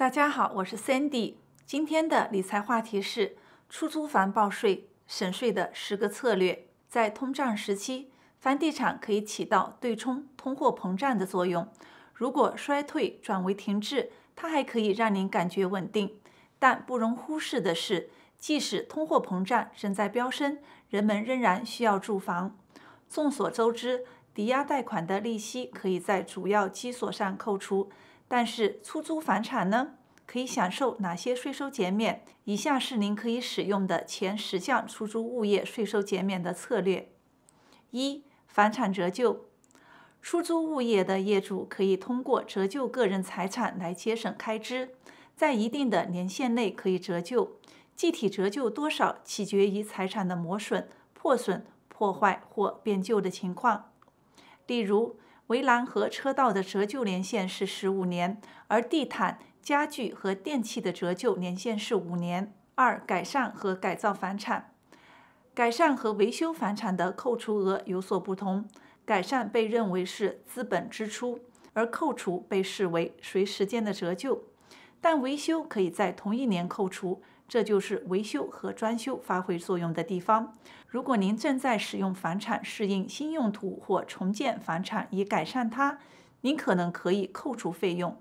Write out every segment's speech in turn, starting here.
大家好，我是 Sandy。今天的理财话题是出租房报税省税的十个策略。在通胀时期，房地产可以起到对冲通货膨胀的作用。如果衰退转为停滞，它还可以让您感觉稳定。但不容忽视的是，即使通货膨胀正在飙升，人们仍然需要住房。众所周知，抵押贷款的利息可以在主要基所上扣除。但是出租房产呢？可以享受哪些税收减免？以下是您可以使用的前十项出租物业税收减免的策略：一、房产折旧。出租物业的业主可以通过折旧个人财产来节省开支，在一定的年限内可以折旧。具体折旧多少取决于财产的磨损、破损、破坏或变旧的情况。例如，围栏和车道的折旧年限是十五年，而地毯。家具和电器的折旧年限是五年。二、改善和改造房产，改善和维修房产的扣除额有所不同。改善被认为是资本支出，而扣除被视为随时间的折旧。但维修可以在同一年扣除，这就是维修和装修发挥作用的地方。如果您正在使用房产适应新用途或重建房产以改善它，您可能可以扣除费用。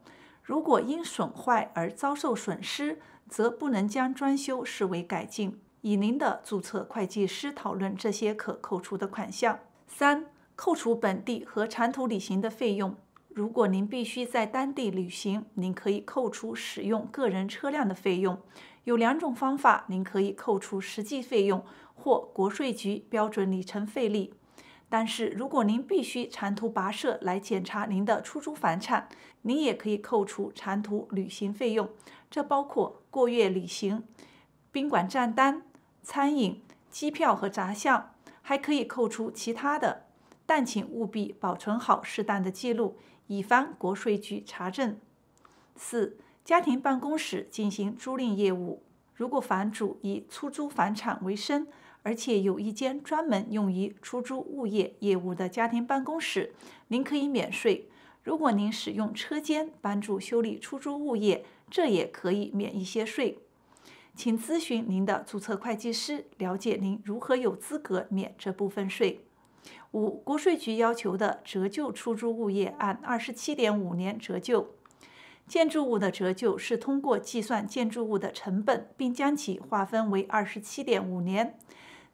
如果因损坏而遭受损失，则不能将装修视为改进。以您的注册会计师讨论这些可扣除的款项。三、扣除本地和长途旅行的费用。如果您必须在当地旅行，您可以扣除使用个人车辆的费用。有两种方法，您可以扣除实际费用或国税局标准里程费率。但是，如果您必须长途跋涉来检查您的出租房产，您也可以扣除长途旅行费用，这包括过夜旅行、宾馆账单、餐饮、机票和杂项，还可以扣除其他的。但请务必保存好适当的记录，以防国税局查证。四、家庭办公室进行租赁业务，如果房主以出租房产为生。而且有一间专门用于出租物业业务的家庭办公室，您可以免税。如果您使用车间帮助修理出租物业，这也可以免一些税。请咨询您的注册会计师，了解您如何有资格免这部分税。五国税局要求的折旧出租物业按二十七点五年折旧。建筑物的折旧是通过计算建筑物的成本，并将其划分为二十七点五年。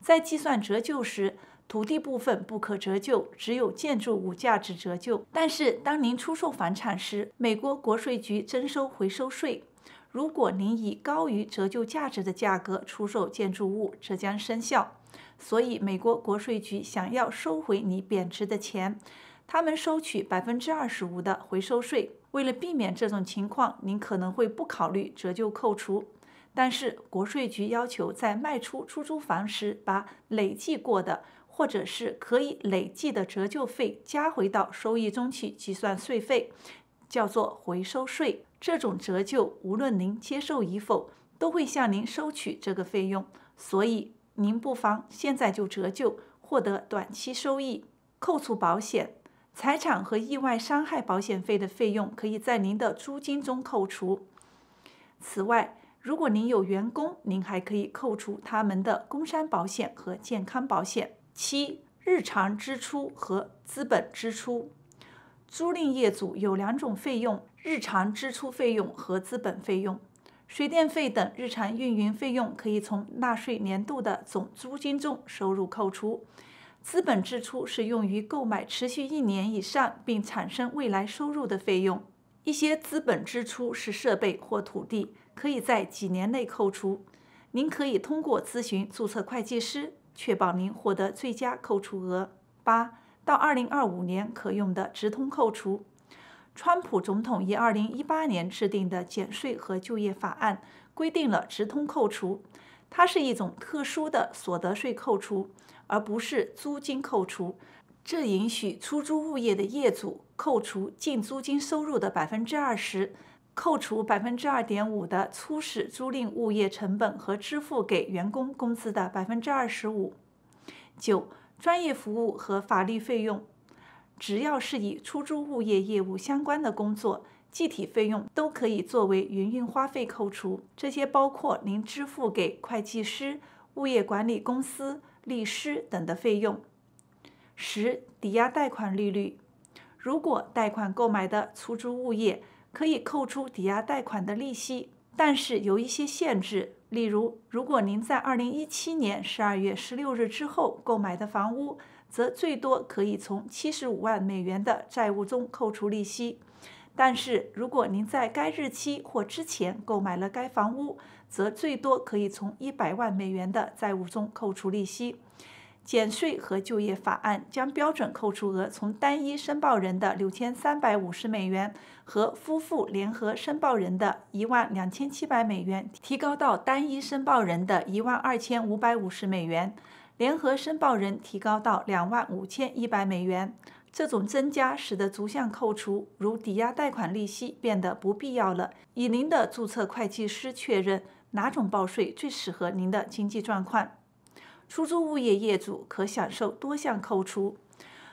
在计算折旧时，土地部分不可折旧，只有建筑物价值折旧。但是当您出售房产时，美国国税局征收回收税。如果您以高于折旧价值的价格出售建筑物，这将生效。所以美国国税局想要收回你贬值的钱，他们收取百分之二十五的回收税。为了避免这种情况，您可能会不考虑折旧扣除。但是国税局要求，在卖出出租房时，把累计过的或者是可以累计的折旧费加回到收益中去计算税费，叫做回收税。这种折旧无论您接受与否，都会向您收取这个费用。所以您不妨现在就折旧，获得短期收益。扣除保险、财产和意外伤害保险费的费用，可以在您的租金中扣除。此外，如果您有员工，您还可以扣除他们的工伤保险和健康保险。七、日常支出和资本支出。租赁业主有两种费用：日常支出费用和资本费用。水电费等日常运营费用可以从纳税年度的总租金中收入扣除。资本支出是用于购买持续一年以上并产生未来收入的费用。一些资本支出是设备或土地。可以在几年内扣除。您可以通过咨询注册会计师，确保您获得最佳扣除额。八到二零二五年可用的直通扣除。川普总统于二零一八年制定的减税和就业法案规定了直通扣除。它是一种特殊的所得税扣除，而不是租金扣除。这允许出租物业的业主扣除净租金收入的百分之二十。扣除百分之二点五的初始租赁物业成本和支付给员工工资的百分之二十五。九、专业服务和法律费用，只要是以出租物业业务相关的工作，具体费用都可以作为营运花费扣除。这些包括您支付给会计师、物业管理公司、律师等的费用。十、抵押贷款利率，如果贷款购买的出租物业。可以扣除抵押贷款的利息，但是有一些限制。例如，如果您在二零一七年十二月十六日之后购买的房屋，则最多可以从七十五万美元的债务中扣除利息；但是，如果您在该日期或之前购买了该房屋，则最多可以从一百万美元的债务中扣除利息。减税和就业法案将标准扣除额从单一申报人的六千三百五十美元和夫妇联合申报人的一万两千七百美元提高到单一申报人的一万二千五百五十美元，联合申报人提高到两万五千一百美元。这种增加使得逐项扣除，如抵押贷款利息，变得不必要了。以您的注册会计师确认哪种报税最适合您的经济状况。出租物业业主可享受多项扣除，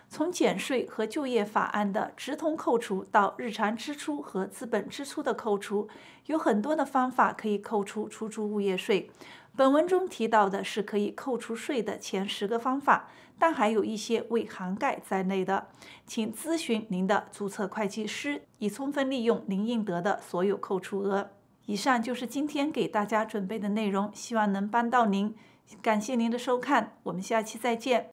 从减税和就业法案的直通扣除到日常支出和资本支出的扣除，有很多的方法可以扣除出租物业税。本文中提到的是可以扣除税的前十个方法，但还有一些未涵盖在内的，请咨询您的注册会计师以充分利用您应得的所有扣除额。以上就是今天给大家准备的内容，希望能帮到您。感谢您的收看，我们下期再见。